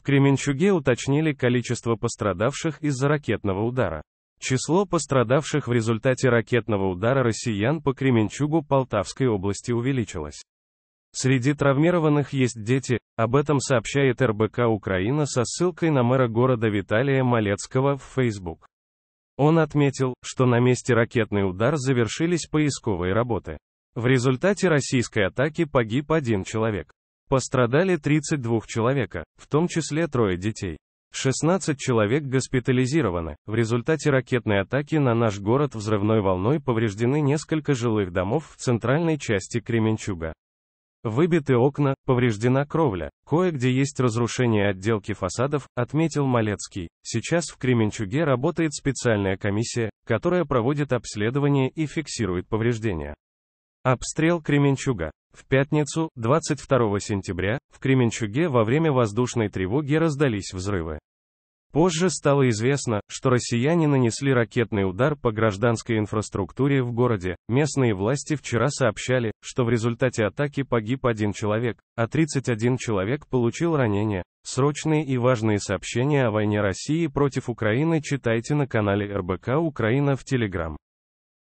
В Кременчуге уточнили количество пострадавших из-за ракетного удара. Число пострадавших в результате ракетного удара россиян по Кременчугу Полтавской области увеличилось. Среди травмированных есть дети, об этом сообщает РБК Украина со ссылкой на мэра города Виталия Малецкого в Facebook. Он отметил, что на месте ракетный удар завершились поисковые работы. В результате российской атаки погиб один человек. Пострадали 32 человека, в том числе трое детей. 16 человек госпитализированы. В результате ракетной атаки на наш город взрывной волной повреждены несколько жилых домов в центральной части Кременчуга. Выбиты окна, повреждена кровля, кое-где есть разрушение отделки фасадов, отметил Малецкий. Сейчас в Кременчуге работает специальная комиссия, которая проводит обследование и фиксирует повреждения. Обстрел Кременчуга. В пятницу, 22 сентября, в Кременчуге во время воздушной тревоги раздались взрывы. Позже стало известно, что россияне нанесли ракетный удар по гражданской инфраструктуре в городе. Местные власти вчера сообщали, что в результате атаки погиб один человек, а 31 человек получил ранения. Срочные и важные сообщения о войне России против Украины читайте на канале РБК Украина в Телеграм.